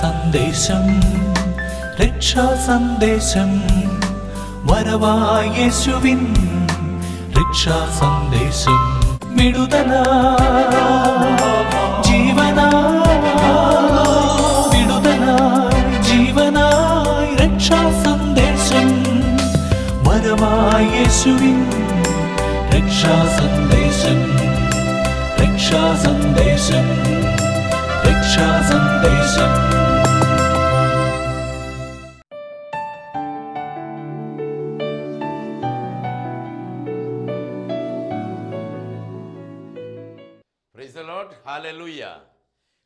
സന്ദേശം രക്ഷാ സന്ദേശം വരവായേശുവിൻ രക്ഷാസന്ദേശം വിടുതല ജീവന വിടുതല ജീവനായി രക്ഷാസന്ദേശം വരവായേശുവിൻ സന്ദേശം രക്ഷാ സന്ദേശം രക്ഷാ സന്ദേശം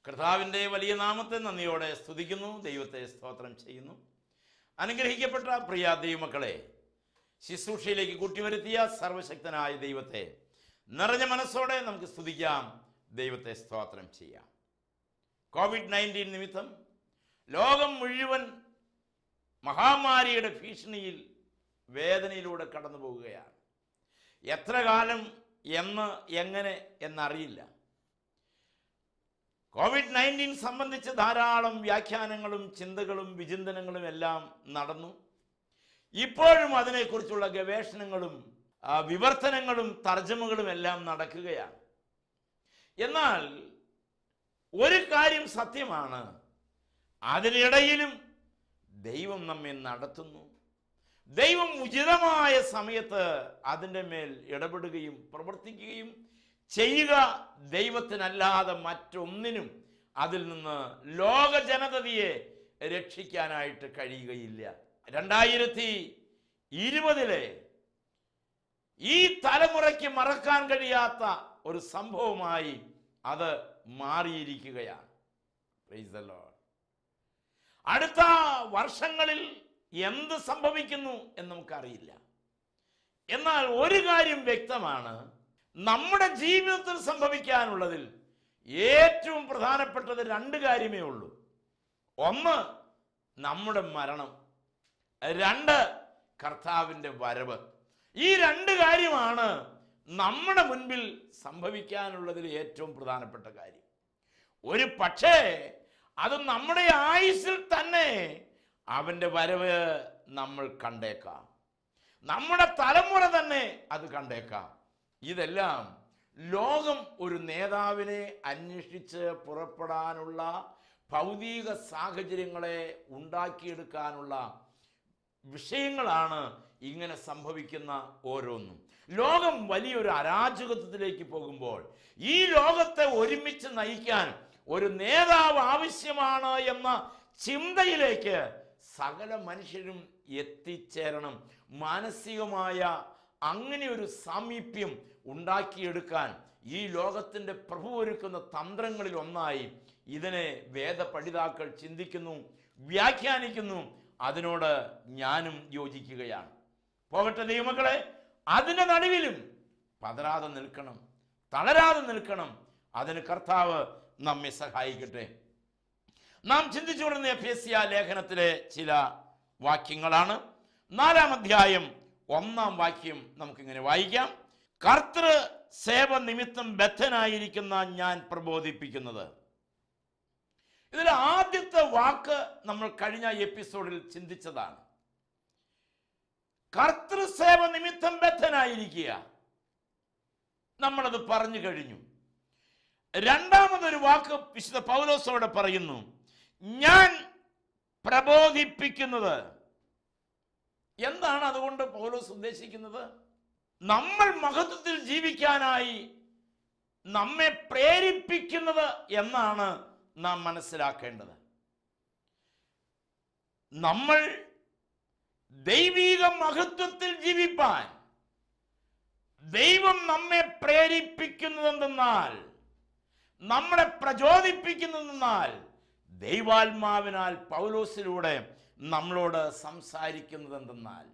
കർത്താവിൻ്റെ വലിയ നാമത്തെ നന്ദിയോടെ സ്തുതിക്കുന്നു ദൈവത്തെ സ്തോത്രം ചെയ്യുന്നു അനുഗ്രഹിക്കപ്പെട്ട പ്രിയ ദൈവമക്കളെ ശുശ്രൂഷയിലേക്ക് കൂട്ടിവരുത്തിയ സർവശക്തനായ ദൈവത്തെ നിറഞ്ഞ മനസ്സോടെ നമുക്ക് സ്തുതിക്കാം ദൈവത്തെ സ്തോത്രം ചെയ്യാം കോവിഡ് നയൻറ്റീൻ നിമിത്തം ലോകം മുഴുവൻ മഹാമാരിയുടെ ഭീഷണിയിൽ വേദനയിലൂടെ കടന്നു പോവുകയാണ് എത്ര കാലം എന്ന് എങ്ങനെ എന്നറിയില്ല കോവിഡ് നയൻറ്റീൻ സംബന്ധിച്ച് ധാരാളം വ്യാഖ്യാനങ്ങളും ചിന്തകളും വിചിന്തനങ്ങളും എല്ലാം നടന്നു ഇപ്പോഴും അതിനെക്കുറിച്ചുള്ള ഗവേഷണങ്ങളും വിവർത്തനങ്ങളും തർജ്ജമകളും എല്ലാം നടക്കുകയാണ് എന്നാൽ ഒരു കാര്യം സത്യമാണ് അതിനിടയിലും ദൈവം നമ്മെ നടത്തുന്നു ദൈവം ഉചിതമായ സമയത്ത് അതിൻ്റെ മേൽ ഇടപെടുകയും പ്രവർത്തിക്കുകയും ചെയ്യുക ദൈവത്തിനല്ലാതെ മറ്റൊന്നിനും അതിൽ നിന്ന് ലോക ജനതയെ രക്ഷിക്കാനായിട്ട് കഴിയുകയില്ല രണ്ടായിരത്തി ഇരുപതിലെ ഈ തലമുറയ്ക്ക് മറക്കാൻ കഴിയാത്ത ഒരു സംഭവമായി അത് മാറിയിരിക്കുകയാണ് അടുത്ത വർഷങ്ങളിൽ എന്ത് സംഭവിക്കുന്നു എന്ന് നമുക്കറിയില്ല എന്നാൽ ഒരു കാര്യം വ്യക്തമാണ് നമ്മുടെ ജീവിതത്തിൽ സംഭവിക്കാനുള്ളതിൽ ഏറ്റവും പ്രധാനപ്പെട്ടത് രണ്ട് കാര്യമേ ഉള്ളൂ ഒന്ന് നമ്മുടെ മരണം രണ്ട് കർത്താവിൻ്റെ വരവ് ഈ രണ്ട് കാര്യമാണ് നമ്മുടെ മുൻപിൽ സംഭവിക്കാനുള്ളതിൽ ഏറ്റവും പ്രധാനപ്പെട്ട കാര്യം ഒരു പക്ഷേ അത് നമ്മുടെ ആയുസിൽ തന്നെ അവൻ്റെ വരവ് നമ്മൾ കണ്ടേക്കാം നമ്മുടെ തലമുറ തന്നെ അത് കണ്ടേക്കാം ഇതെല്ലാം ലോകം ഒരു നേതാവിനെ അന്വേഷിച്ച് പുറപ്പെടാനുള്ള ഭൗതിക സാഹചര്യങ്ങളെ ഉണ്ടാക്കിയെടുക്കാനുള്ള വിഷയങ്ങളാണ് ഇങ്ങനെ സംഭവിക്കുന്ന ഓരോന്നും ലോകം വലിയൊരു അരാജകത്വത്തിലേക്ക് പോകുമ്പോൾ ഈ ലോകത്തെ ഒരുമിച്ച് നയിക്കാൻ ഒരു നേതാവ് ആവശ്യമാണ് എന്ന ചിന്തയിലേക്ക് സകല മനുഷ്യരും എത്തിച്ചേരണം മാനസികമായ അങ്ങനെ ഒരു സാമീപ്യം ഉണ്ടാക്കിയെടുക്കാൻ ഈ ലോകത്തിൻ്റെ പ്രഭു ഒരുക്കുന്ന തന്ത്രങ്ങളിൽ ഒന്നായി ഇതിനെ വേദപഠിതാക്കൾ ചിന്തിക്കുന്നു വ്യാഖ്യാനിക്കുന്നു അതിനോട് ഞാനും യോജിക്കുകയാണ് പോകട്ടെ ദൈവമക്കളെ അതിൻ്റെ നടുവിലും പതരാതെ നിൽക്കണം തളരാതെ നിൽക്കണം അതിന് കർത്താവ് നമ്മെ സഹായിക്കട്ടെ നാം സി ആ ലേഖനത്തിലെ ചില വാക്യങ്ങളാണ് നാലാം അധ്യായം ഒന്നാം വാക്യം നമുക്കിങ്ങനെ വായിക്കാം കർത്തൃ സേവ നിമിത്തം ബദ്ധനായിരിക്കുന്ന ഞാൻ പ്രബോധിപ്പിക്കുന്നത് ഇതിൽ ആദ്യത്തെ വാക്ക് നമ്മൾ കഴിഞ്ഞ എപ്പിസോഡിൽ ചിന്തിച്ചതാണ് കർത്തൃസേവ നിമിത്തം ബദ്ധനായിരിക്കുക നമ്മളത് പറഞ്ഞു കഴിഞ്ഞു രണ്ടാമതൊരു വാക്ക് വിശുദ്ധ പൗലോസ് അവിടെ പറയുന്നു ഞാൻ പ്രബോധിപ്പിക്കുന്നത് എന്താണ് അതുകൊണ്ട് പൗലോസ് ഉദ്ദേശിക്കുന്നത് നമ്മൾ മഹത്വത്തിൽ ജീവിക്കാനായി നമ്മെ പ്രേരിപ്പിക്കുന്നത് എന്നാണ് നാം മനസ്സിലാക്കേണ്ടത് നമ്മൾ ദൈവീക മഹത്വത്തിൽ ജീവിപ്പാൻ ദൈവം നമ്മെ പ്രേരിപ്പിക്കുന്നതെന്നാൽ നമ്മളെ പ്രചോദിപ്പിക്കുന്നതെന്നാൽ ദൈവാത്മാവിനാൽ പൗലോസിലൂടെ നമ്മളോട് സംസാരിക്കുന്നതെന്തെന്നാൽ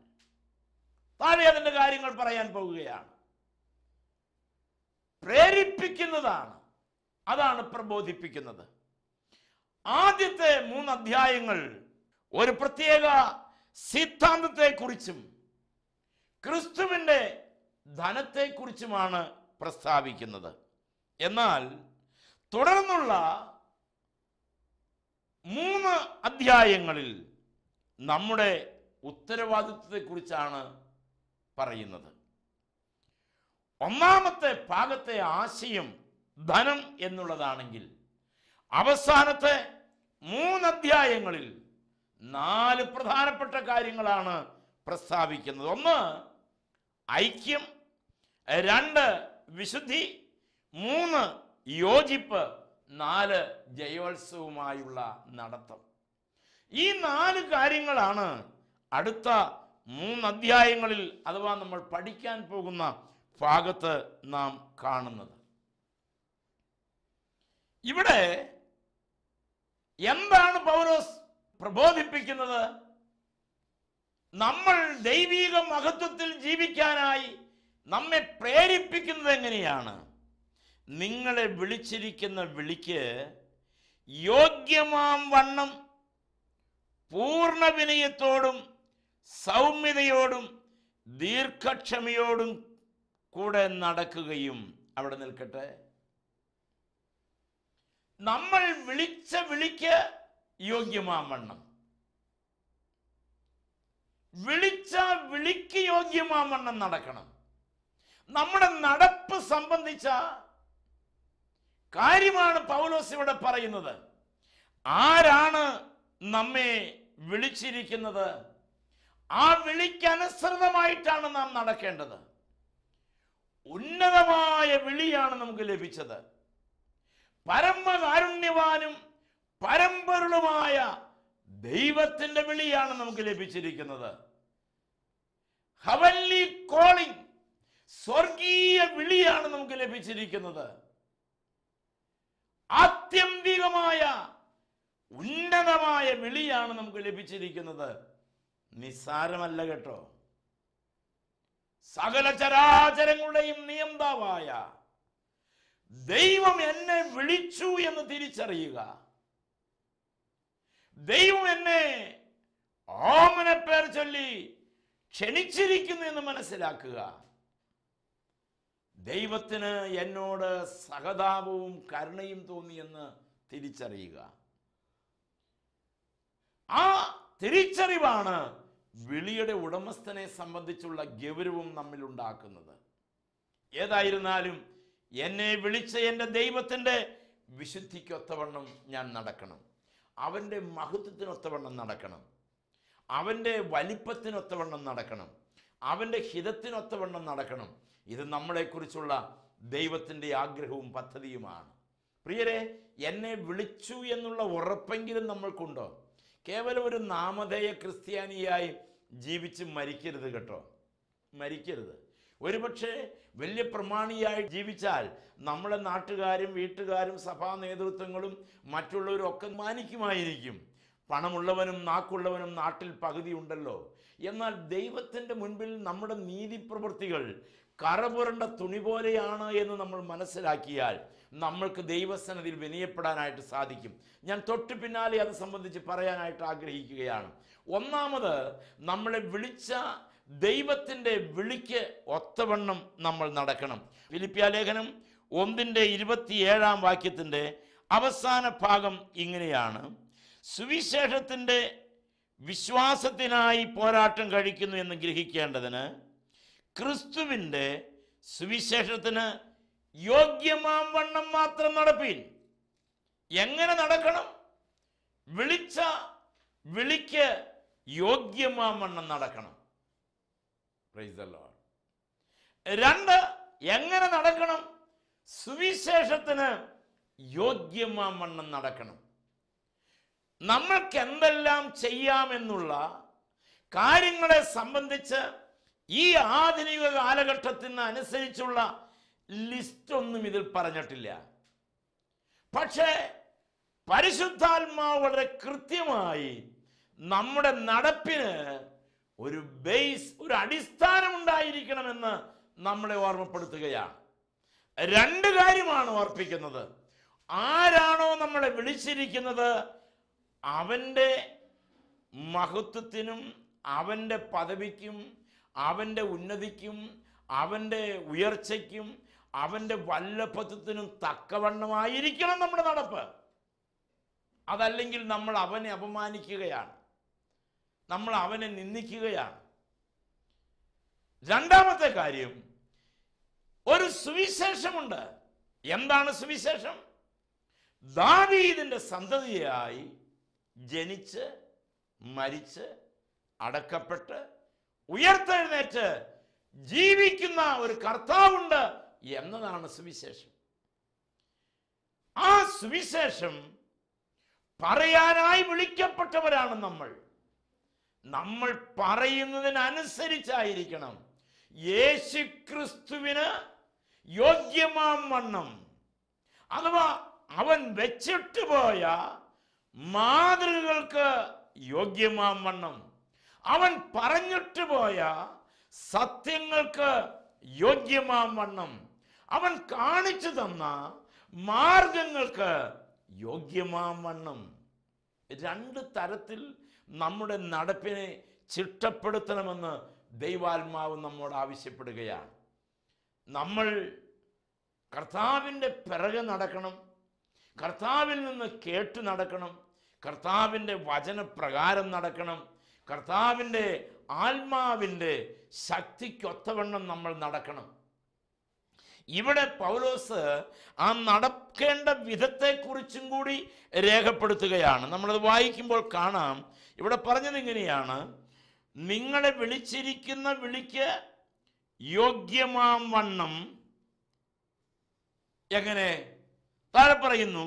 താഴെ അതിൻ്റെ കാര്യങ്ങൾ പറയാൻ പോകുകയാണ് പ്രേരിപ്പിക്കുന്നതാണ് അതാണ് പ്രബോധിപ്പിക്കുന്നത് ആദ്യത്തെ മൂന്ന് അധ്യായങ്ങൾ ഒരു പ്രത്യേക സിദ്ധാന്തത്തെക്കുറിച്ചും ക്രിസ്തുവിൻ്റെ ധനത്തെക്കുറിച്ചുമാണ് പ്രസ്താവിക്കുന്നത് എന്നാൽ തുടർന്നുള്ള മൂന്ന് അധ്യായങ്ങളിൽ നമ്മുടെ ഉത്തരവാദിത്വത്തെക്കുറിച്ചാണ് പറയുന്നത് ഒന്നാമത്തെ ഭാഗത്തെ ആശയം ധനം എന്നുള്ളതാണെങ്കിൽ അവസാനത്തെ മൂന്ന് അധ്യായങ്ങളിൽ നാല് പ്രധാനപ്പെട്ട കാര്യങ്ങളാണ് പ്രസ്താവിക്കുന്നത് ഒന്ന് ഐക്യം രണ്ട് വിശുദ്ധി മൂന്ന് യോജിപ്പ് നാല് ജയോത്സവമായുള്ള നടത്തം ഈ നാല് കാര്യങ്ങളാണ് അടുത്ത മൂന്ന് അധ്യായങ്ങളിൽ അഥവാ നമ്മൾ പഠിക്കാൻ പോകുന്ന ഭാഗത്ത് നാം കാണുന്നത് ഇവിടെ എന്താണ് പൗലോസ് പ്രബോധിപ്പിക്കുന്നത് നമ്മൾ ദൈവീക മഹത്വത്തിൽ ജീവിക്കാനായി നമ്മെ പ്രേരിപ്പിക്കുന്നത് എങ്ങനെയാണ് നിങ്ങളെ വിളിച്ചിരിക്കുന്ന വിളിക്ക് യോഗ്യമാം വണ്ണം പൂർണ്ണ വിനയത്തോടും സൗമ്യതയോടും ദീർഘക്ഷമയോടും കൂടെ നടക്കുകയും അവിടെ നിൽക്കട്ടെ നമ്മൾ വിളിച്ച വിളിക്ക് യോഗ്യമാവണ്ണം വിളിച്ച വിളിക്ക് യോഗ്യമാവണ്ണം നടക്കണം നമ്മുടെ നടപ്പ് സംബന്ധിച്ച കാര്യമാണ് പൗലോസ് ഇവിടെ പറയുന്നത് ആരാണ് നമ്മെ വിളിച്ചിരിക്കുന്നത് ആ വിളിക്കനുസൃതമായിട്ടാണ് നാം നടക്കേണ്ടത് ഉന്നതമായ വിളിയാണ് നമുക്ക് ലഭിച്ചത് പരമകാരുണ്യവാനും പരമ്പരുളുമായ ദൈവത്തിന്റെ വിളിയാണ് നമുക്ക് ലഭിച്ചിരിക്കുന്നത് ഹവല്ലി കോളിംഗ് സ്വർഗീയ വിളിയാണ് നമുക്ക് ലഭിച്ചിരിക്കുന്നത് ആത്യന്തികമായ ഉന്നതമായ വിളിയാണ് നമുക്ക് ലഭിച്ചിരിക്കുന്നത് നിസ്സാരമല്ല കേട്ടോ സകല ചരാചരങ്ങളുടെയും നിയന്താവായ ദൈവം എന്നെ വിളിച്ചു എന്ന് തിരിച്ചറിയുക ദൈവം എന്നെ ഓമന പേർ ചൊല്ലി ക്ഷണിച്ചിരിക്കുന്നു എന്ന് മനസ്സിലാക്കുക ദൈവത്തിന് എന്നോട് സഹതാപവും കരുണയും തോന്നിയെന്ന് തിരിച്ചറിയുക ആ തിരിച്ചറിവാണ് വിളിയുടെ ഉടമസ്ഥനെ സംബന്ധിച്ചുള്ള ഗൗരവം ഉണ്ടാക്കുന്നത് ഏതായിരുന്നാലും എന്നെ വിളിച്ച എൻ്റെ ദൈവത്തിൻ്റെ വിശുദ്ധിക്കൊത്തവണ്ണം ഞാൻ നടക്കണം അവൻ്റെ മഹത്വത്തിനൊത്തവണ്ണം നടക്കണം അവൻ്റെ വലിപ്പത്തിനൊത്തവണ്ണം നടക്കണം അവൻ്റെ ഹിതത്തിനൊത്തവണ്ണം നടക്കണം ഇത് നമ്മളെക്കുറിച്ചുള്ള ദൈവത്തിൻ്റെ ആഗ്രഹവും പദ്ധതിയുമാണ് പ്രിയരെ എന്നെ വിളിച്ചു എന്നുള്ള ഉറപ്പെങ്കിലും നമ്മൾക്കുണ്ടോ കേവലം ഒരു നാമധേയ ക്രിസ്ത്യാനിയായി ജീവിച്ച് മരിക്കരുത് കേട്ടോ മരിക്കരുത് ഒരുപക്ഷെ വലിയ പ്രമാണിയായി ജീവിച്ചാൽ നമ്മളെ നാട്ടുകാരും വീട്ടുകാരും സഭാ നേതൃത്വങ്ങളും മറ്റുള്ളവരും ഒക്കെ മാനിക്കുമായിരിക്കും പണമുള്ളവനും നാക്കുള്ളവനും നാട്ടിൽ പകുതി ഉണ്ടല്ലോ എന്നാൽ ദൈവത്തിൻ്റെ മുൻപിൽ നമ്മുടെ പ്രവൃത്തികൾ കറപുരണ്ട തുണി പോലെയാണ് എന്ന് നമ്മൾ മനസ്സിലാക്കിയാൽ നമ്മൾക്ക് ദൈവസനതിൽ വിനയപ്പെടാനായിട്ട് സാധിക്കും ഞാൻ തൊട്ട് പിന്നാലെ അത് സംബന്ധിച്ച് പറയാനായിട്ട് ആഗ്രഹിക്കുകയാണ് ഒന്നാമത് നമ്മളെ വിളിച്ച ദൈവത്തിൻ്റെ വിളിക്ക് ഒത്തവണ്ണം നമ്മൾ നടക്കണം ഫിലിപ്പിയ ലേഖനം ഒന്നിൻ്റെ ഇരുപത്തിയേഴാം വാക്യത്തിൻ്റെ അവസാന ഭാഗം ഇങ്ങനെയാണ് സുവിശേഷത്തിൻ്റെ വിശ്വാസത്തിനായി പോരാട്ടം കഴിക്കുന്നു എന്ന് ഗ്രഹിക്കേണ്ടതിന് ക്രിസ്തുവിൻ്റെ സുവിശേഷത്തിന് യോഗ്യമാം വണ്ണം മാത്രം നടപ്പീൻ എങ്ങനെ നടക്കണം വിളിച്ച വിളിക്ക് യോഗ്യമാം വണ്ണം നടക്കണം പ്രൈസ് രണ്ട് എങ്ങനെ നടക്കണം സുവിശേഷത്തിന് വണ്ണം നടക്കണം നമ്മൾക്ക് എന്തെല്ലാം ചെയ്യാമെന്നുള്ള കാര്യങ്ങളെ സംബന്ധിച്ച് ഈ ആധുനിക കാലഘട്ടത്തിന് അനുസരിച്ചുള്ള ഒന്നും ഇതിൽ പറഞ്ഞിട്ടില്ല പക്ഷേ പരിശുദ്ധാത്മാവ് വളരെ കൃത്യമായി നമ്മുടെ നടപ്പിന് ഒരു ബേസ് ഒരു അടിസ്ഥാനം ഉണ്ടായിരിക്കണമെന്ന് നമ്മളെ ഓർമ്മപ്പെടുത്തുകയാണ് രണ്ട് കാര്യമാണ് ഓർപ്പിക്കുന്നത് ആരാണോ നമ്മളെ വിളിച്ചിരിക്കുന്നത് അവൻ്റെ മഹത്വത്തിനും അവൻ്റെ പദവിക്കും അവൻ്റെ ഉന്നതിക്കും അവൻ്റെ ഉയർച്ചയ്ക്കും അവൻ്റെ വല്ലഭത്വത്തിനും തക്കവണ്ണമായിരിക്കണം നമ്മുടെ നടപ്പ് അതല്ലെങ്കിൽ നമ്മൾ അവനെ അപമാനിക്കുകയാണ് നമ്മൾ അവനെ നിന്ദിക്കുകയാണ് രണ്ടാമത്തെ കാര്യം ഒരു സുവിശേഷമുണ്ട് എന്താണ് സുവിശേഷം ദാവീദിന്റെ സന്തതിയായി ജനിച്ച് മരിച്ച് അടക്കപ്പെട്ട് ഉയർത്തെഴുന്നേറ്റ് ജീവിക്കുന്ന ഒരു കർത്താവുണ്ട് എന്നതാണ് സുവിശേഷം ആ സുവിശേഷം പറയാനായി വിളിക്കപ്പെട്ടവരാണ് നമ്മൾ നമ്മൾ പറയുന്നതിനനുസരിച്ചായിരിക്കണം യേശു ക്രിസ്തുവിന് യോഗ്യമാം വണ്ണം അഥവാ അവൻ വെച്ചിട്ട് പോയ മാതൃകൾക്ക് യോഗ്യമാം വണ്ണം അവൻ പറഞ്ഞിട്ട് പോയ സത്യങ്ങൾക്ക് യോഗ്യമാം വണ്ണം അവൻ കാണിച്ചു തന്ന മാർഗങ്ങൾക്ക് യോഗ്യമാം വണ്ണം രണ്ട് തരത്തിൽ നമ്മുടെ നടപ്പിനെ ചിട്ടപ്പെടുത്തണമെന്ന് ദൈവാത്മാവ് നമ്മോട് ആവശ്യപ്പെടുകയാണ് നമ്മൾ കർത്താവിൻ്റെ പിറകെ നടക്കണം കർത്താവിൽ നിന്ന് കേട്ട് നടക്കണം കർത്താവിൻ്റെ വചനപ്രകാരം നടക്കണം കർത്താവിൻ്റെ ആത്മാവിൻ്റെ ശക്തിക്കൊത്തവണ്ണം നമ്മൾ നടക്കണം ഇവിടെ പൗലോസ് ആ നടക്കേണ്ട വിധത്തെക്കുറിച്ചും കൂടി രേഖപ്പെടുത്തുകയാണ് നമ്മളത് വായിക്കുമ്പോൾ കാണാം ഇവിടെ പറഞ്ഞത് എങ്ങനെയാണ് നിങ്ങളെ വിളിച്ചിരിക്കുന്ന വിളിക്ക് യോഗ്യമാം വണ്ണം എങ്ങനെ താഴെ പറയുന്നു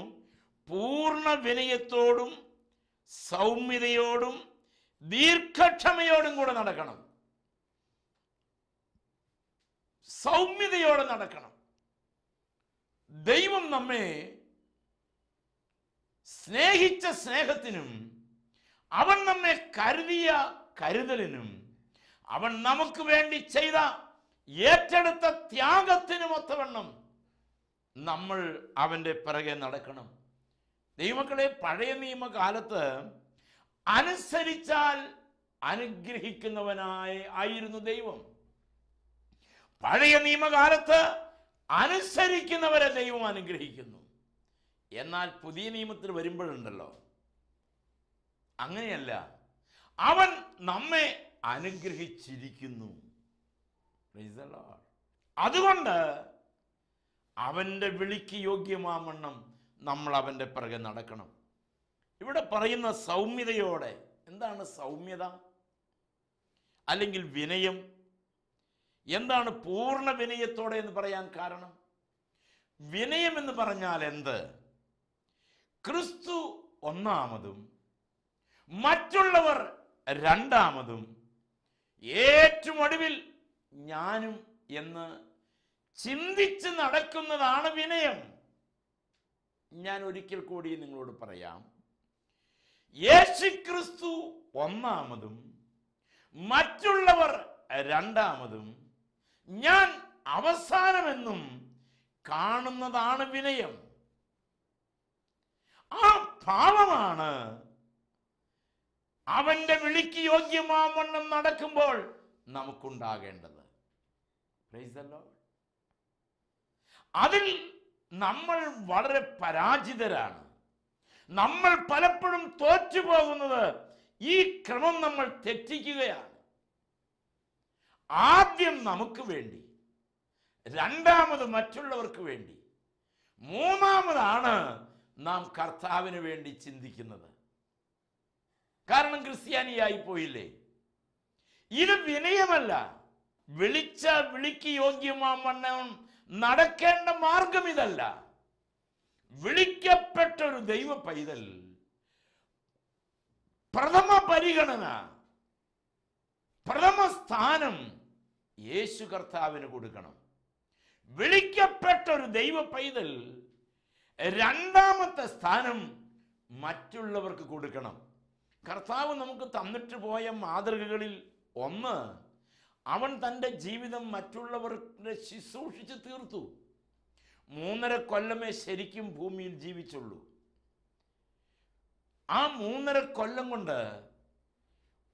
പൂർണ്ണ വിനയത്തോടും സൗമ്യതയോടും ദീർഘക്ഷമയോടും കൂടെ നടക്കണം സൗമ്യതയോടെ നടക്കണം ദൈവം നമ്മെ സ്നേഹിച്ച സ്നേഹത്തിനും അവൻ നമ്മെ കരുതിയ കരുതലിനും അവൻ നമുക്ക് വേണ്ടി ചെയ്ത ഏറ്റെടുത്ത ത്യാഗത്തിനും ഒത്തവണ്ണം നമ്മൾ അവൻ്റെ പിറകെ നടക്കണം ദൈവമക്കളെ പഴയ നിയമകാലത്ത് അനുസരിച്ചാൽ അനുഗ്രഹിക്കുന്നവനായി ആയിരുന്നു ദൈവം പഴയ നിയമകാലത്ത് അനുസരിക്കുന്നവരെ ദൈവം അനുഗ്രഹിക്കുന്നു എന്നാൽ പുതിയ നിയമത്തിൽ വരുമ്പോഴുണ്ടല്ലോ അങ്ങനെയല്ല അവൻ നമ്മെ അനുഗ്രഹിച്ചിരിക്കുന്നു അതുകൊണ്ട് അവൻ്റെ വിളിക്ക് യോഗ്യമാവണ്ണം നമ്മൾ അവൻ്റെ പിറകെ നടക്കണം ഇവിടെ പറയുന്ന സൗമ്യതയോടെ എന്താണ് സൗമ്യത അല്ലെങ്കിൽ വിനയം എന്താണ് പൂർണ്ണ വിനയത്തോടെ എന്ന് പറയാൻ കാരണം വിനയം എന്ന് പറഞ്ഞാൽ എന്ത് ക്രിസ്തു ഒന്നാമതും മറ്റുള്ളവർ രണ്ടാമതും ഏറ്റവും ഒടുവിൽ ഞാനും എന്ന് ചിന്തിച്ച് നടക്കുന്നതാണ് വിനയം ഞാൻ ഒരിക്കൽ കൂടി നിങ്ങളോട് പറയാം യേശുക്രിസ്തു ഒന്നാമതും മറ്റുള്ളവർ രണ്ടാമതും ഞാൻ അവസാനമെന്നും കാണുന്നതാണ് വിനയം ആ ഭാവമാണ് അവന്റെ വിളിക്ക് യോഗ്യമാവണ്ണം നടക്കുമ്പോൾ നമുക്കുണ്ടാകേണ്ടത് അതിൽ നമ്മൾ വളരെ പരാജിതരാണ് നമ്മൾ പലപ്പോഴും തോറ്റുപോകുന്നത് ഈ ക്രമം നമ്മൾ തെറ്റിക്കുകയാണ് ആദ്യം നമുക്ക് വേണ്ടി രണ്ടാമത് മറ്റുള്ളവർക്ക് വേണ്ടി മൂന്നാമതാണ് നാം കർത്താവിന് വേണ്ടി ചിന്തിക്കുന്നത് കാരണം ക്രിസ്ത്യാനിയായി പോയില്ലേ ഇത് വിനയമല്ല വിളിച്ച വിളിക്ക് യോഗ്യമാവണ്ണം നടക്കേണ്ട മാർഗം ഇതല്ല വിളിക്കപ്പെട്ട ഒരു ദൈവ പൈതൽ പ്രഥമ പരിഗണന പ്രഥമ സ്ഥാനം യേശു കർത്താവിന് കൊടുക്കണം വിളിക്കപ്പെട്ട ഒരു ദൈവ പൈതൽ രണ്ടാമത്തെ സ്ഥാനം മറ്റുള്ളവർക്ക് കൊടുക്കണം കർത്താവ് നമുക്ക് തന്നിട്ട് പോയ മാതൃകകളിൽ ഒന്ന് അവൻ തൻ്റെ ജീവിതം മറ്റുള്ളവരുടെ ശുശ്രൂഷിച്ച് തീർത്തു മൂന്നര കൊല്ലമേ ശരിക്കും ഭൂമിയിൽ ജീവിച്ചുള്ളൂ ആ മൂന്നര കൊല്ലം കൊണ്ട്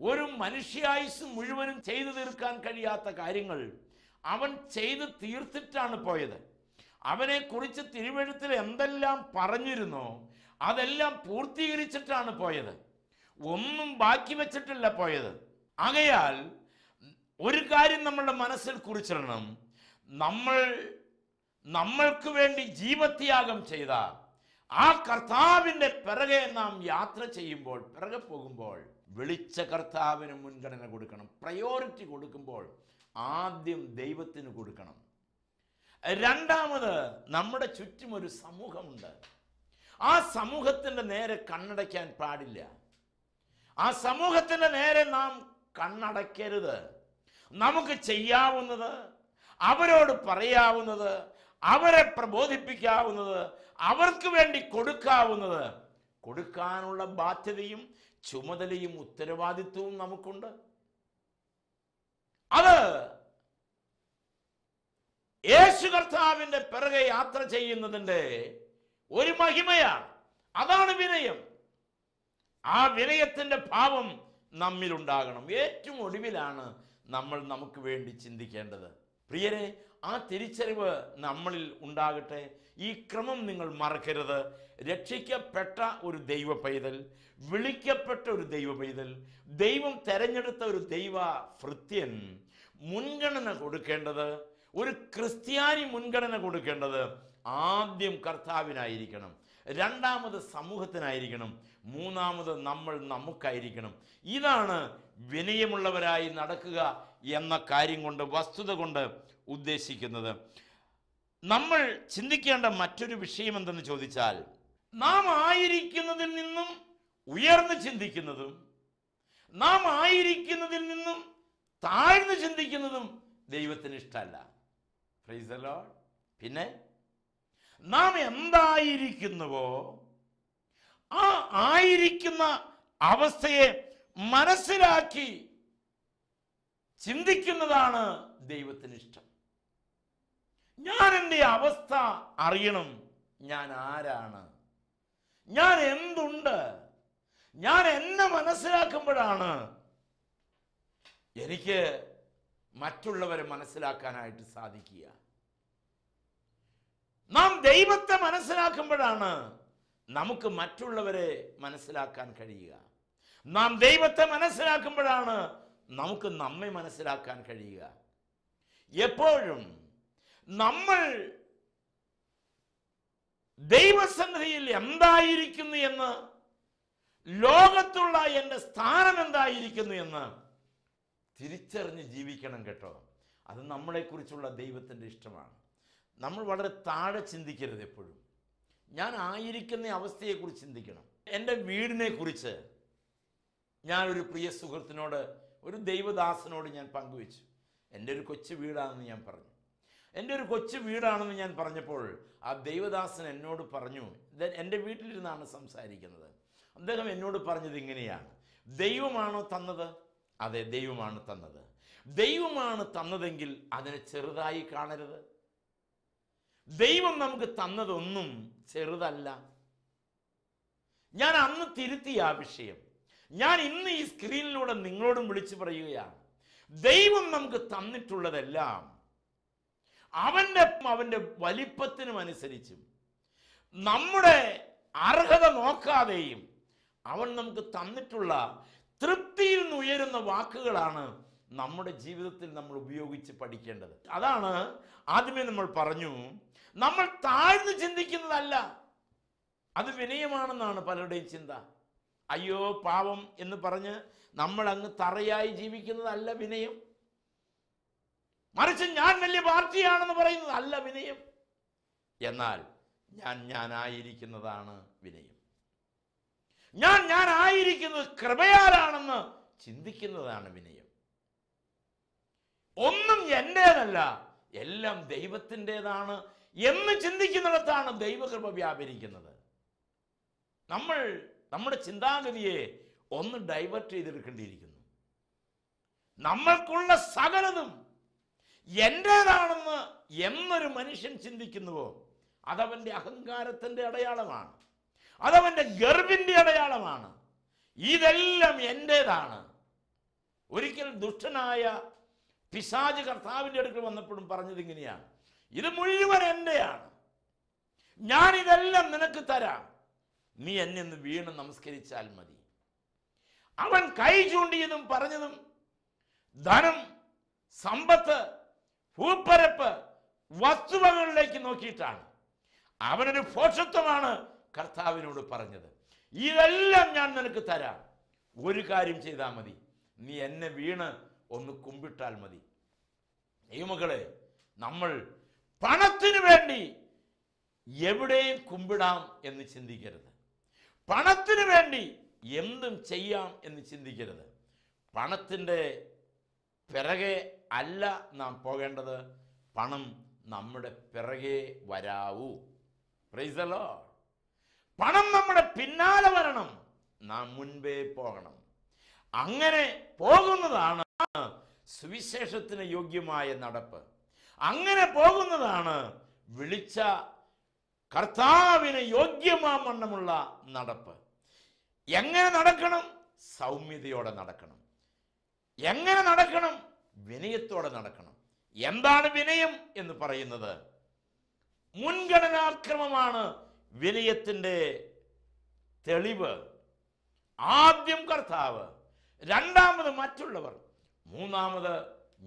ഒരു മനുഷ്യായുസ് മുഴുവനും ചെയ്തു തീർക്കാൻ കഴിയാത്ത കാര്യങ്ങൾ അവൻ ചെയ്ത് തീർത്തിട്ടാണ് പോയത് അവനെക്കുറിച്ച് തിരുവഴുത്തിൽ എന്തെല്ലാം പറഞ്ഞിരുന്നോ അതെല്ലാം പൂർത്തീകരിച്ചിട്ടാണ് പോയത് ഒന്നും ബാക്കി വെച്ചിട്ടില്ല പോയത് ആകയാൽ ഒരു കാര്യം നമ്മളുടെ മനസ്സിൽ കുറിച്ചിടണം നമ്മൾ നമ്മൾക്ക് വേണ്ടി ജീവത്യാഗം ചെയ്ത ആ കർത്താവിൻ്റെ പിറകെ നാം യാത്ര ചെയ്യുമ്പോൾ പിറകെ പോകുമ്പോൾ വിളിച്ച കർത്താവിന് മുൻഗണന കൊടുക്കണം പ്രയോറിറ്റി കൊടുക്കുമ്പോൾ ആദ്യം ദൈവത്തിന് കൊടുക്കണം രണ്ടാമത് നമ്മുടെ ചുറ്റും ഒരു സമൂഹമുണ്ട് ആ സമൂഹത്തിൻ്റെ നേരെ കണ്ണടയ്ക്കാൻ പാടില്ല ആ സമൂഹത്തിൻ്റെ നേരെ നാം കണ്ണടയ്ക്കരുത് നമുക്ക് ചെയ്യാവുന്നത് അവരോട് പറയാവുന്നത് അവരെ പ്രബോധിപ്പിക്കാവുന്നത് അവർക്ക് വേണ്ടി കൊടുക്കാവുന്നത് കൊടുക്കാനുള്ള ബാധ്യതയും ചുമതലയും ഉത്തരവാദിത്വവും നമുക്കുണ്ട് അത് യേശു കർത്താവിൻ്റെ പിറകെ യാത്ര ചെയ്യുന്നതിൻ്റെ ഒരു മഹിമയാണ് അതാണ് വിനയം ആ വിനയത്തിൻ്റെ ഭാവം നമ്മിലുണ്ടാകണം ഏറ്റവും ഒടുവിലാണ് നമ്മൾ നമുക്ക് വേണ്ടി ചിന്തിക്കേണ്ടത് പ്രിയരെ ആ തിരിച്ചറിവ് നമ്മളിൽ ഉണ്ടാകട്ടെ ഈ ക്രമം നിങ്ങൾ മറക്കരുത് രക്ഷിക്കപ്പെട്ട ഒരു ദൈവ പൈതൽ വിളിക്കപ്പെട്ട ഒരു ദൈവ പൈതൽ ദൈവം തെരഞ്ഞെടുത്ത ഒരു ദൈവ ഭൃത്യൻ മുൻഗണന കൊടുക്കേണ്ടത് ഒരു ക്രിസ്ത്യാനി മുൻഗണന കൊടുക്കേണ്ടത് ആദ്യം കർത്താവിനായിരിക്കണം രണ്ടാമത് സമൂഹത്തിനായിരിക്കണം മൂന്നാമത് നമ്മൾ നമുക്കായിരിക്കണം ഇതാണ് വിനയമുള്ളവരായി നടക്കുക എന്ന കാര്യം കൊണ്ട് വസ്തുത കൊണ്ട് ഉദ്ദേശിക്കുന്നത് നമ്മൾ ചിന്തിക്കേണ്ട മറ്റൊരു വിഷയം എന്തെന്ന് ചോദിച്ചാൽ നാം ആയിരിക്കുന്നതിൽ നിന്നും ഉയർന്ന് ചിന്തിക്കുന്നതും നാം ആയിരിക്കുന്നതിൽ നിന്നും താഴ്ന്ന് ചിന്തിക്കുന്നതും ദൈവത്തിന് ഇഷ്ടമല്ല ഫ്രൈസലോ പിന്നെ നാം എന്തായിരിക്കുന്നുവോ ആ ആയിരിക്കുന്ന അവസ്ഥയെ മനസ്സിലാക്കി ചിന്തിക്കുന്നതാണ് ദൈവത്തിന് ഇഷ്ടം ഞാൻ എൻ്റെ അവസ്ഥ അറിയണം ഞാൻ ആരാണ് ഞാൻ എന്തുണ്ട് ഞാൻ എന്നെ മനസ്സിലാക്കുമ്പോഴാണ് എനിക്ക് മറ്റുള്ളവരെ മനസ്സിലാക്കാനായിട്ട് സാധിക്കുക നാം ദൈവത്തെ മനസ്സിലാക്കുമ്പോഴാണ് നമുക്ക് മറ്റുള്ളവരെ മനസ്സിലാക്കാൻ കഴിയുക നാം ദൈവത്തെ മനസ്സിലാക്കുമ്പോഴാണ് നമുക്ക് നമ്മെ മനസ്സിലാക്കാൻ കഴിയുക എപ്പോഴും നമ്മൾ ദൈവസന്ധിയിൽ എന്തായിരിക്കുന്നു എന്ന് ലോകത്തുള്ള എൻ്റെ സ്ഥാനം എന്തായിരിക്കുന്നു എന്ന് തിരിച്ചറിഞ്ഞ് ജീവിക്കണം കേട്ടോ അത് നമ്മളെക്കുറിച്ചുള്ള ദൈവത്തിൻ്റെ ഇഷ്ടമാണ് നമ്മൾ വളരെ താഴെ ചിന്തിക്കരുത് എപ്പോഴും ഞാൻ ആയിരിക്കുന്ന അവസ്ഥയെക്കുറിച്ച് ചിന്തിക്കണം എൻ്റെ വീടിനെക്കുറിച്ച് ഞാനൊരു പ്രിയ സുഹൃത്തിനോട് ഒരു ദൈവദാസനോട് ഞാൻ പങ്കുവെച്ചു എൻ്റെ ഒരു കൊച്ചു വീടാണെന്ന് ഞാൻ പറഞ്ഞു എൻ്റെ ഒരു കൊച്ചു വീടാണെന്ന് ഞാൻ പറഞ്ഞപ്പോൾ ആ ദൈവദാസൻ എന്നോട് പറഞ്ഞു എൻ്റെ വീട്ടിലിരുന്നാണ് സംസാരിക്കുന്നത് അദ്ദേഹം എന്നോട് പറഞ്ഞത് ഇങ്ങനെയാണ് ദൈവമാണോ തന്നത് അതെ ദൈവമാണ് തന്നത് ദൈവമാണ് തന്നതെങ്കിൽ അതിനെ ചെറുതായി കാണരുത് ദൈവം നമുക്ക് തന്നതൊന്നും ചെറുതല്ല ഞാൻ അന്ന് തിരുത്തി ആ വിഷയം ഞാൻ ഇന്ന് ഈ സ്ക്രീനിലൂടെ നിങ്ങളോടും വിളിച്ചു പറയുകയാണ് ദൈവം നമുക്ക് തന്നിട്ടുള്ളതെല്ലാം അവൻ്റെ അവൻ്റെ വലിപ്പത്തിനും അനുസരിച്ചും നമ്മുടെ അർഹത നോക്കാതെയും അവൻ നമുക്ക് തന്നിട്ടുള്ള തൃപ്തിയിൽ ഉയരുന്ന വാക്കുകളാണ് നമ്മുടെ ജീവിതത്തിൽ നമ്മൾ ഉപയോഗിച്ച് പഠിക്കേണ്ടത് അതാണ് ആദ്യമേ നമ്മൾ പറഞ്ഞു നമ്മൾ താഴ്ന്നു ചിന്തിക്കുന്നതല്ല അത് വിനയമാണെന്നാണ് പലരുടെയും ചിന്ത അയ്യോ പാവം എന്ന് പറഞ്ഞ് നമ്മൾ അങ്ങ് തറയായി ജീവിക്കുന്നതല്ല വിനയം മറിച്ച് ഞാൻ വലിയ പാർട്ടിയാണെന്ന് പറയുന്നത് അല്ല വിനയം എന്നാൽ ഞാൻ ഞാനായിരിക്കുന്നതാണ് വിനയം ഞാൻ ഞാനായിരിക്കുന്നത് കൃപയാലാണെന്ന് ചിന്തിക്കുന്നതാണ് വിനയം ഒന്നും എൻ്റെതല്ല എല്ലാം ദൈവത്തിൻ്റെതാണ് എന്ന് ചിന്തിക്കുന്നിടത്താണ് ദൈവകൃപ വ്യാപരിക്കുന്നത് നമ്മൾ നമ്മുടെ ചിന്താഗതിയെ ഒന്ന് ഡൈവേർട്ട് ചെയ്തെടുക്കേണ്ടിയിരിക്കുന്നു നമ്മൾക്കുള്ള സകലതും എൻ്റെതാണെന്ന് എന്നൊരു മനുഷ്യൻ ചിന്തിക്കുന്നുവോ അതവൻ്റെ അഹങ്കാരത്തിൻ്റെ അടയാളമാണ് അതവൻ്റെ ഗർഭിൻ്റെ അടയാളമാണ് ഇതെല്ലാം എൻ്റെതാണ് ഒരിക്കൽ ദുഷ്ടനായ പിശാജ് കർത്താവിൻ്റെ അടുക്കൽ വന്നപ്പോഴും പറഞ്ഞത് ഇങ്ങനെയാണ് ഇത് മുഴുവൻ എൻ്റെയാണ് ഞാൻ ഇതെല്ലാം നിനക്ക് തരാം നീ എന്നെ ഒന്ന് വീണ് നമസ്കരിച്ചാൽ മതി അവൻ കൈ ചൂണ്ടിയതും പറഞ്ഞതും ധനം സമ്പത്ത് ഭൂപ്പരപ്പ് വസ്തുവകളിലേക്ക് നോക്കിയിട്ടാണ് അവനൊരു ഫോഷത്വമാണ് കർത്താവിനോട് പറഞ്ഞത് ഇതെല്ലാം ഞാൻ നിനക്ക് തരാം ഒരു കാര്യം ചെയ്താൽ മതി നീ എന്നെ വീണ് ഒന്ന് കുമ്പിട്ടാൽ മതി ദൈവമക്കളെ നമ്മൾ പണത്തിനു വേണ്ടി എവിടെയും കുമ്പിടാം എന്ന് ചിന്തിക്കരുത് പണത്തിനു വേണ്ടി എന്തും ചെയ്യാം എന്ന് ചിന്തിക്കരുത് പണത്തിൻ്റെ പിറകെ അല്ല നാം പോകേണ്ടത് പണം നമ്മുടെ പിറകെ വരാവൂ പ്രൈസലോ പണം നമ്മുടെ പിന്നാലെ വരണം നാം മുൻപേ പോകണം അങ്ങനെ പോകുന്നതാണ് സുവിശേഷത്തിന് യോഗ്യമായ നടപ്പ് അങ്ങനെ പോകുന്നതാണ് വിളിച്ച കർത്താവിന് യോഗ്യമാ വണ്ണമുള്ള നടപ്പ് എങ്ങനെ നടക്കണം സൗമ്യതയോടെ നടക്കണം എങ്ങനെ നടക്കണം വിനയത്തോടെ നടക്കണം എന്താണ് വിനയം എന്ന് പറയുന്നത് മുൻഗണനാക്രമമാണ് വിനയത്തിൻ്റെ തെളിവ് ആദ്യം കർത്താവ് രണ്ടാമത് മറ്റുള്ളവർ മൂന്നാമത്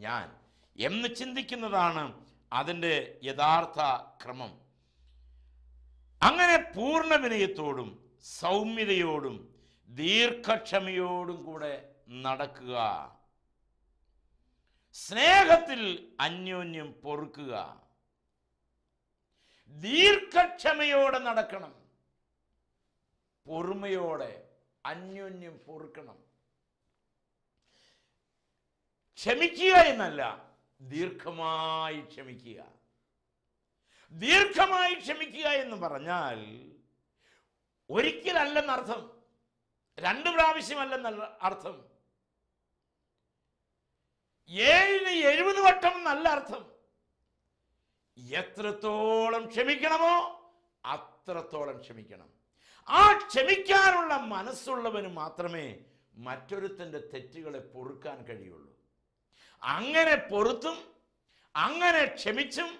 ഞാൻ എന്ന് ചിന്തിക്കുന്നതാണ് അതിൻ്റെ യഥാർത്ഥ ക്രമം അങ്ങനെ പൂർണ്ണ വിനയത്തോടും സൗമ്യതയോടും ദീർഘക്ഷമയോടും കൂടെ നടക്കുക സ്നേഹത്തിൽ അന്യോന്യം പൊറുക്കുക ദീർഘക്ഷമയോടെ നടക്കണം പൊറുമയോടെ അന്യോന്യം പൊറുക്കണം ക്ഷമിക്കുക എന്നല്ല ദീർഘമായി ക്ഷമിക്കുക ദീർഘമായി ക്ഷമിക്കുക എന്ന് പറഞ്ഞാൽ ഒരിക്കലല്ലെന്നർത്ഥം രണ്ട് പ്രാവശ്യമല്ലെന്ന അർത്ഥം ഏഴിന് എഴുപത് വട്ടം എന്നല്ല അർത്ഥം എത്രത്തോളം ക്ഷമിക്കണമോ അത്രത്തോളം ക്ഷമിക്കണം ആ ക്ഷമിക്കാനുള്ള മനസ്സുള്ളവന് മാത്രമേ മറ്റൊരുത്തൻ്റെ തെറ്റുകളെ പൊറുക്കാൻ കഴിയുള്ളൂ അങ്ങനെ പൊറുത്തും അങ്ങനെ ക്ഷമിച്ചും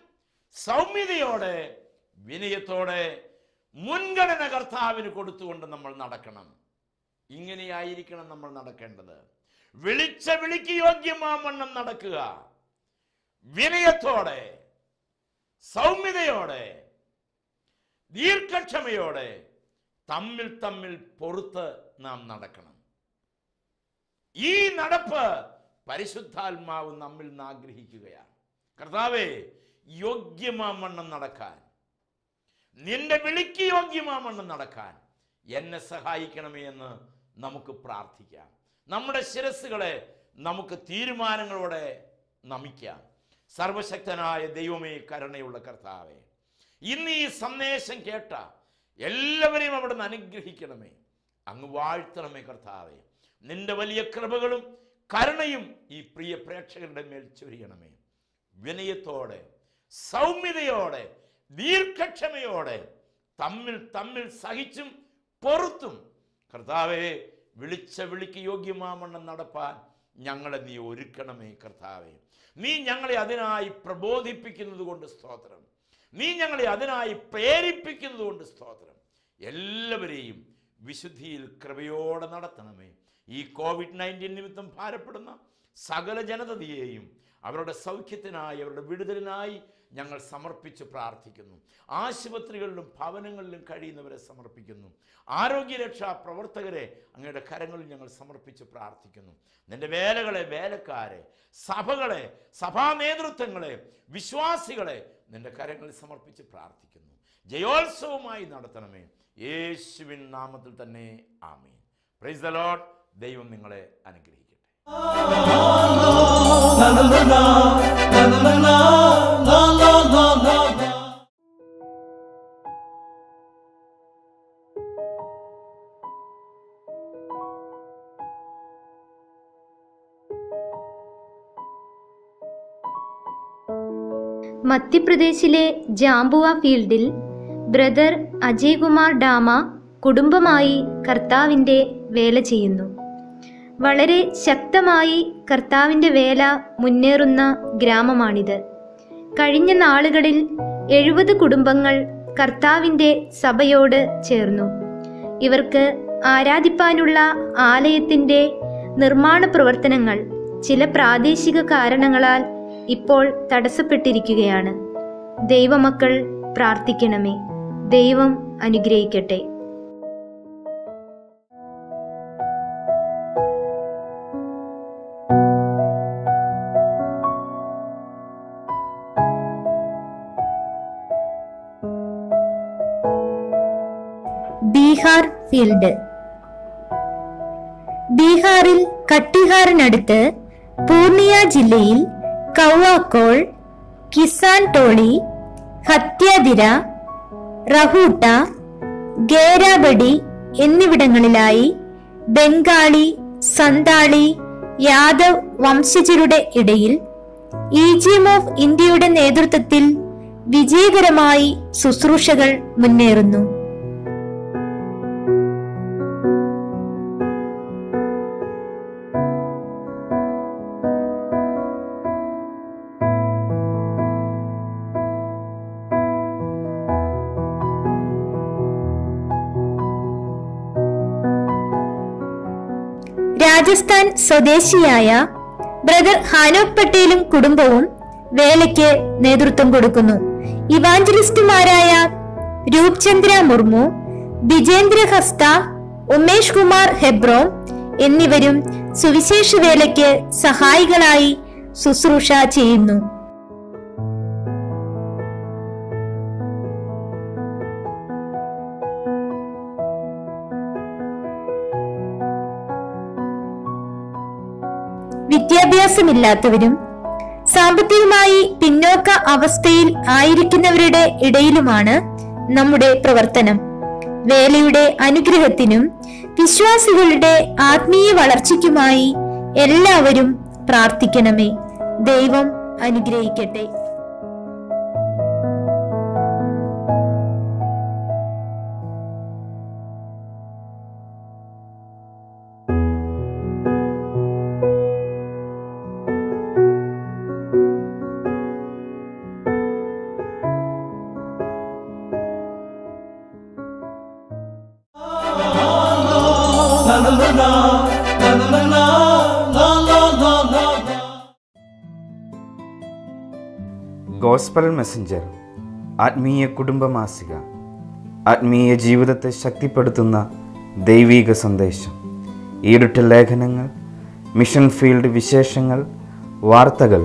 സൗമ്യതയോടെ വിനയത്തോടെ മുൻഗണന കർത്താവിന് കൊടുത്തുകൊണ്ട് നമ്മൾ നടക്കണം ഇങ്ങനെയായിരിക്കണം നമ്മൾ നടക്കേണ്ടത് വിളിച്ച വിളിക്ക് യോഗ്യമാവണ്ണം നടക്കുക വിനയത്തോടെ സൗമ്യതയോടെ ദീർഘക്ഷമയോടെ തമ്മിൽ തമ്മിൽ പൊറുത്ത് നാം നടക്കണം ഈ നടപ്പ് പരിശുദ്ധാത്മാവ് നമ്മിൽ നിന്ന് ആഗ്രഹിക്കുകയാണ് കർത്താവേ യോഗ്യമാമണ്ണം നടക്കാൻ നിന്റെ വിളിക്ക് യോഗ്യമാമണ്ണം നടക്കാൻ എന്നെ സഹായിക്കണമേ എന്ന് നമുക്ക് പ്രാർത്ഥിക്കാം നമ്മുടെ ശിരസ്സുകളെ നമുക്ക് തീരുമാനങ്ങളോടെ നമിക്കാം സർവശക്തനായ ദൈവമേ കരുണയുള്ള കർത്താവേ ഇന്ന് ഈ സന്ദേശം കേട്ട എല്ലാവരെയും അവിടെ നിന്ന് അനുഗ്രഹിക്കണമേ അങ്ങ് വാഴ്ത്തണമേ കർത്താവേ നിന്റെ വലിയ കൃപകളും കരുണയും ഈ പ്രിയ പ്രേക്ഷകരുടെ മേൽ ചൊരിയണമേ വിനയത്തോടെ സൗമ്യതയോടെ ദീർഘക്ഷമയോടെ തമ്മിൽ തമ്മിൽ സഹിച്ചും പൊറത്തും കർത്താവെ വിളിച്ച വിളിക്ക് യോഗ്യമാമണ്ണം നടപ്പാൻ ഞങ്ങളെ നീ ഒരുക്കണമേ കർത്താവെ നീ ഞങ്ങളെ അതിനായി പ്രബോധിപ്പിക്കുന്നത് കൊണ്ട് സ്തോത്രം നീ ഞങ്ങളെ അതിനായി പ്രേരിപ്പിക്കുന്നത് കൊണ്ട് സ്തോത്രം എല്ലാവരെയും വിശുദ്ധിയിൽ കൃപയോടെ നടത്തണമേ ഈ കോവിഡ് നയൻറ്റീൻ നിമിത്തം ഭാരപ്പെടുന്ന സകല ജനതയെയും അവരുടെ സൗഖ്യത്തിനായി അവരുടെ വിടുതലിനായി ഞങ്ങൾ സമർപ്പിച്ച് പ്രാർത്ഥിക്കുന്നു ആശുപത്രികളിലും ഭവനങ്ങളിലും കഴിയുന്നവരെ സമർപ്പിക്കുന്നു ആരോഗ്യരക്ഷാ പ്രവർത്തകരെ അങ്ങയുടെ കരങ്ങളിൽ ഞങ്ങൾ സമർപ്പിച്ച് പ്രാർത്ഥിക്കുന്നു നിൻ്റെ വേലകളെ വേലക്കാരെ സഭകളെ സഭാ നേതൃത്വങ്ങളെ വിശ്വാസികളെ നിൻ്റെ കരങ്ങളിൽ സമർപ്പിച്ച് പ്രാർത്ഥിക്കുന്നു ജയോത്സവമായി നടത്തണമേ യേശുവിൻ നാമത്തിൽ തന്നെ ആമീൻ പ്രൈസ് ദ ലോഡ് ദൈവം നിങ്ങളെ അനുഗ്രഹിക്കട്ടെ മധ്യപ്രദേശിലെ ജാംബുവ ഫീൽഡിൽ ബ്രദർ അജയ് കുമാർ ഡാമ കുടുംബമായി കർത്താവിൻ്റെ വേല ചെയ്യുന്നു വളരെ ശക്തമായി കർത്താവിൻ്റെ വേല മുന്നേറുന്ന ഗ്രാമമാണിത് കഴിഞ്ഞ നാളുകളിൽ എഴുപത് കുടുംബങ്ങൾ കർത്താവിൻ്റെ സഭയോട് ചേർന്നു ഇവർക്ക് ആരാധിപ്പാനുള്ള ആലയത്തിൻ്റെ നിർമ്മാണ പ്രവർത്തനങ്ങൾ ചില പ്രാദേശിക കാരണങ്ങളാൽ ഇപ്പോൾ തടസ്സപ്പെട്ടിരിക്കുകയാണ് ദൈവമക്കൾ പ്രാർത്ഥിക്കണമേ ദൈവം അനുഗ്രഹിക്കട്ടെ ഫീൽഡ് ബീഹാറിൽ കട്ടിഹാറിനടുത്ത് പൂർണിയ ജില്ലയിൽ കൗവാക്കോൾ കിസാൻ ടോളി ഹത്യാതിര റഹൂട്ട ഗേരാബടി എന്നിവിടങ്ങളിലായി ബംഗാളി സന്താളി യാദവ് വംശജരുടെ ഇടയിൽ ഈജിയം ഓഫ് ഇന്ത്യയുടെ നേതൃത്വത്തിൽ വിജയകരമായി ശുശ്രൂഷകൾ മുന്നേറുന്നു രാജസ്ഥാൻ സ്വദേശിയായ ബ്രദർ ഹാനോക് പട്ടേലും കുടുംബവും വേലയ്ക്ക് നേതൃത്വം കൊടുക്കുന്നു ഇവാഞ്ചലിസ്റ്റുമാരായ രൂപചന്ദ്ര മുർമു ബിജേന്ദ്ര ഹസ്ത ഉമേഷ് കുമാർ ഹെബ്രോ എന്നിവരും സുവിശേഷ വേലയ്ക്ക് സഹായികളായി ശുശ്രൂഷ ചെയ്യുന്നു വിദ്യാഭ്യാസമില്ലാത്തവരും സാമ്പത്തികമായി പിന്നോക്ക അവസ്ഥയിൽ ആയിരിക്കുന്നവരുടെ ഇടയിലുമാണ് നമ്മുടെ പ്രവർത്തനം വേലയുടെ അനുഗ്രഹത്തിനും വിശ്വാസികളുടെ ആത്മീയ വളർച്ചയ്ക്കുമായി എല്ലാവരും പ്രാർത്ഥിക്കണമേ ദൈവം അനുഗ്രഹിക്കട്ടെ ഗോസ്പൽ മെസ്സഞ്ചർ ആത്മീയ കുടുംബമാസിക ആത്മീയ ജീവിതത്തെ ശക്തിപ്പെടുത്തുന്ന ദൈവീക സന്ദേശം ഈടുട്ട ലേഖനങ്ങൾ മിഷൻ ഫീൽഡ് വിശേഷങ്ങൾ വാർത്തകൾ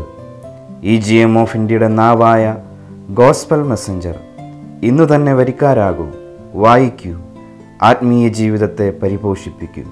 ഇ ജി എം ഓഫ് ഇന്ത്യയുടെ നാവായ ഗോസ്പൽ മെസ്സഞ്ചർ ഇന്നു തന്നെ വരിക്കാരാകൂ വായിക്കൂ ആത്മീയ ജീവിതത്തെ പരിപോഷിപ്പിക്കൂ